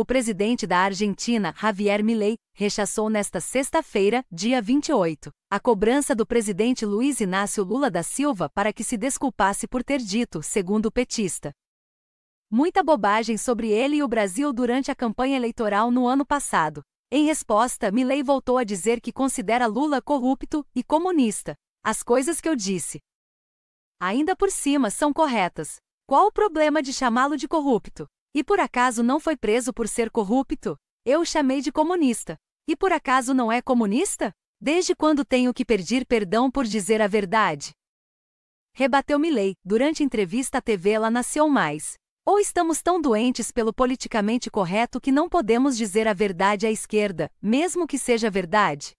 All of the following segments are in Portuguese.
O presidente da Argentina, Javier Milei, rechaçou nesta sexta-feira, dia 28, a cobrança do presidente Luiz Inácio Lula da Silva para que se desculpasse por ter dito, segundo o petista. Muita bobagem sobre ele e o Brasil durante a campanha eleitoral no ano passado. Em resposta, Milei voltou a dizer que considera Lula corrupto e comunista. As coisas que eu disse. Ainda por cima são corretas. Qual o problema de chamá-lo de corrupto? E por acaso não foi preso por ser corrupto? Eu o chamei de comunista. E por acaso não é comunista? Desde quando tenho que pedir perdão por dizer a verdade? Rebateu Milley, durante entrevista à TV Ela Nasceu Mais. Ou estamos tão doentes pelo politicamente correto que não podemos dizer a verdade à esquerda, mesmo que seja verdade?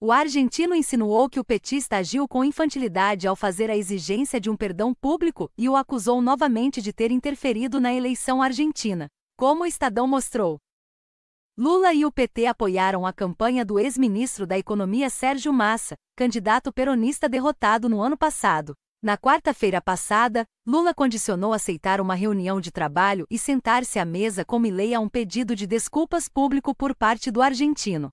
O argentino insinuou que o petista agiu com infantilidade ao fazer a exigência de um perdão público e o acusou novamente de ter interferido na eleição argentina, como o Estadão mostrou. Lula e o PT apoiaram a campanha do ex-ministro da Economia Sérgio Massa, candidato peronista derrotado no ano passado. Na quarta-feira passada, Lula condicionou aceitar uma reunião de trabalho e sentar-se à mesa com Milei a um pedido de desculpas público por parte do argentino.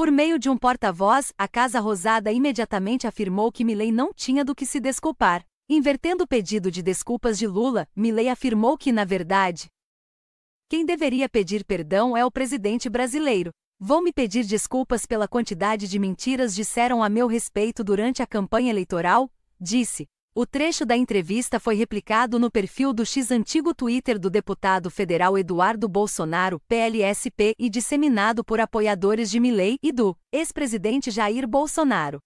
Por meio de um porta-voz, a Casa Rosada imediatamente afirmou que Milley não tinha do que se desculpar. Invertendo o pedido de desculpas de Lula, Milley afirmou que, na verdade, quem deveria pedir perdão é o presidente brasileiro. Vou me pedir desculpas pela quantidade de mentiras disseram a meu respeito durante a campanha eleitoral, disse. O trecho da entrevista foi replicado no perfil do X antigo Twitter do deputado federal Eduardo Bolsonaro, PLSP, e disseminado por apoiadores de Milley e do ex-presidente Jair Bolsonaro,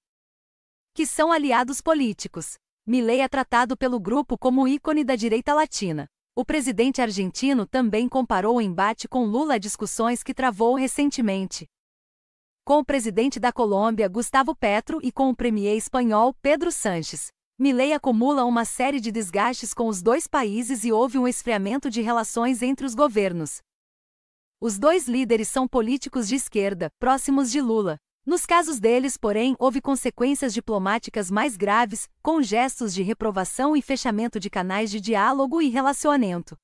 que são aliados políticos. Milley é tratado pelo grupo como ícone da direita latina. O presidente argentino também comparou o embate com Lula a discussões que travou recentemente com o presidente da Colômbia Gustavo Petro e com o premier espanhol Pedro Sanches. Milley acumula uma série de desgastes com os dois países e houve um esfriamento de relações entre os governos. Os dois líderes são políticos de esquerda, próximos de Lula. Nos casos deles, porém, houve consequências diplomáticas mais graves, com gestos de reprovação e fechamento de canais de diálogo e relacionamento.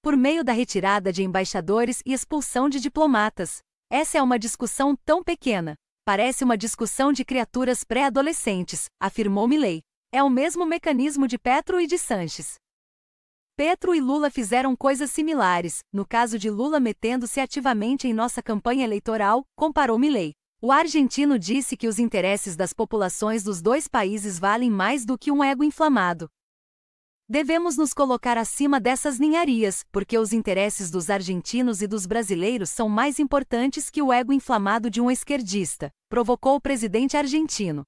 Por meio da retirada de embaixadores e expulsão de diplomatas. Essa é uma discussão tão pequena. Parece uma discussão de criaturas pré-adolescentes, afirmou Milley. É o mesmo mecanismo de Petro e de Sanches. Petro e Lula fizeram coisas similares, no caso de Lula metendo-se ativamente em nossa campanha eleitoral, comparou Milley. O argentino disse que os interesses das populações dos dois países valem mais do que um ego inflamado. Devemos nos colocar acima dessas ninharias, porque os interesses dos argentinos e dos brasileiros são mais importantes que o ego inflamado de um esquerdista, provocou o presidente argentino.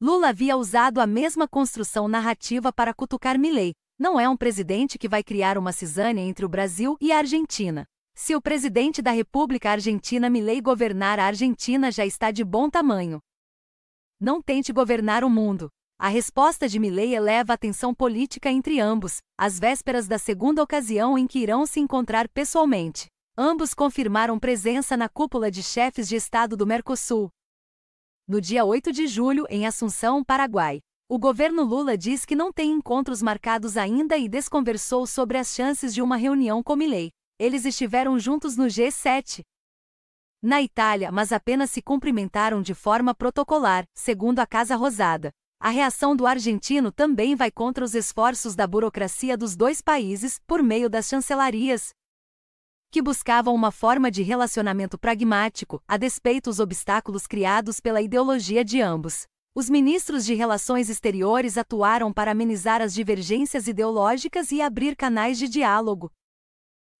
Lula havia usado a mesma construção narrativa para cutucar Milley. Não é um presidente que vai criar uma cisânia entre o Brasil e a Argentina. Se o presidente da República Argentina Milley governar a Argentina já está de bom tamanho. Não tente governar o mundo. A resposta de Milley eleva a tensão política entre ambos, às vésperas da segunda ocasião em que irão se encontrar pessoalmente. Ambos confirmaram presença na cúpula de chefes de Estado do Mercosul, no dia 8 de julho, em Assunção, Paraguai. O governo Lula diz que não tem encontros marcados ainda e desconversou sobre as chances de uma reunião com Milley. Eles estiveram juntos no G7. Na Itália, mas apenas se cumprimentaram de forma protocolar, segundo a Casa Rosada. A reação do argentino também vai contra os esforços da burocracia dos dois países, por meio das chancelarias, que buscavam uma forma de relacionamento pragmático, a despeito dos obstáculos criados pela ideologia de ambos. Os ministros de Relações Exteriores atuaram para amenizar as divergências ideológicas e abrir canais de diálogo.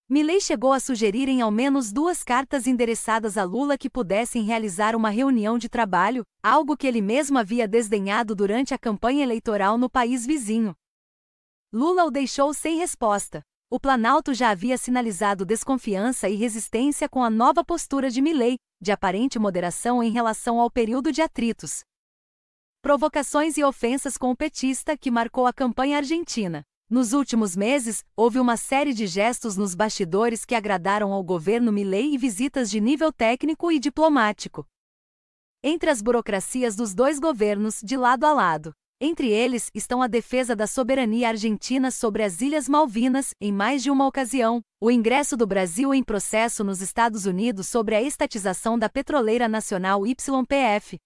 Milley chegou a sugerir em ao menos duas cartas endereçadas a Lula que pudessem realizar uma reunião de trabalho, algo que ele mesmo havia desdenhado durante a campanha eleitoral no país vizinho. Lula o deixou sem resposta. O Planalto já havia sinalizado desconfiança e resistência com a nova postura de Milley, de aparente moderação em relação ao período de atritos. Provocações e ofensas com o petista que marcou a campanha argentina. Nos últimos meses, houve uma série de gestos nos bastidores que agradaram ao governo Milley e visitas de nível técnico e diplomático. Entre as burocracias dos dois governos, de lado a lado. Entre eles estão a defesa da soberania argentina sobre as Ilhas Malvinas, em mais de uma ocasião, o ingresso do Brasil em processo nos Estados Unidos sobre a estatização da Petroleira Nacional YPF,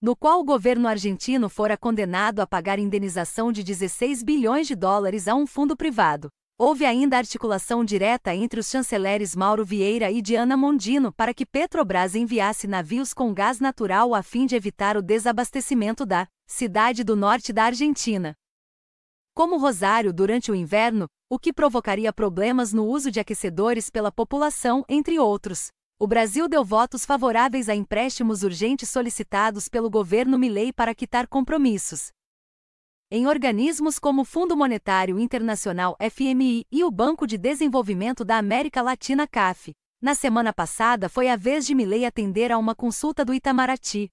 no qual o governo argentino fora condenado a pagar indenização de 16 bilhões de dólares a um fundo privado. Houve ainda articulação direta entre os chanceleres Mauro Vieira e Diana Mondino para que Petrobras enviasse navios com gás natural a fim de evitar o desabastecimento da cidade do norte da Argentina. Como Rosário durante o inverno, o que provocaria problemas no uso de aquecedores pela população, entre outros. O Brasil deu votos favoráveis a empréstimos urgentes solicitados pelo governo Milei para quitar compromissos. Em organismos como o Fundo Monetário Internacional FMI e o Banco de Desenvolvimento da América Latina CAF. Na semana passada foi a vez de Milei atender a uma consulta do Itamaraty,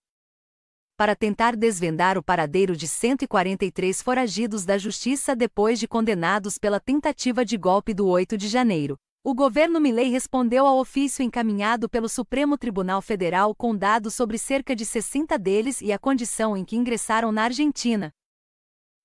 para tentar desvendar o paradeiro de 143 foragidos da justiça depois de condenados pela tentativa de golpe do 8 de janeiro. O governo Milley respondeu ao ofício encaminhado pelo Supremo Tribunal Federal com dados sobre cerca de 60 deles e a condição em que ingressaram na Argentina.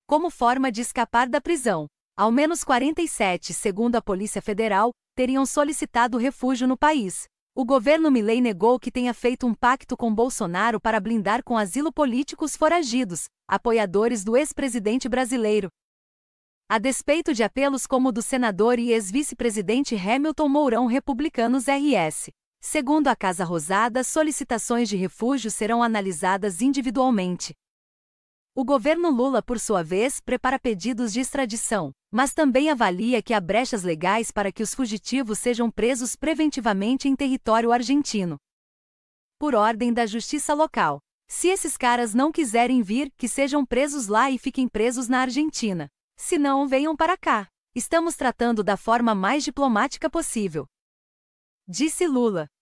Como forma de escapar da prisão, ao menos 47, segundo a Polícia Federal, teriam solicitado refúgio no país. O governo Milley negou que tenha feito um pacto com Bolsonaro para blindar com asilo políticos foragidos, apoiadores do ex-presidente brasileiro. A despeito de apelos como o do senador e ex-vice-presidente Hamilton Mourão Republicanos RS. Segundo a Casa Rosada, solicitações de refúgio serão analisadas individualmente. O governo Lula, por sua vez, prepara pedidos de extradição, mas também avalia que há brechas legais para que os fugitivos sejam presos preventivamente em território argentino. Por ordem da justiça local. Se esses caras não quiserem vir, que sejam presos lá e fiquem presos na Argentina. Se não, venham para cá. Estamos tratando da forma mais diplomática possível. Disse Lula.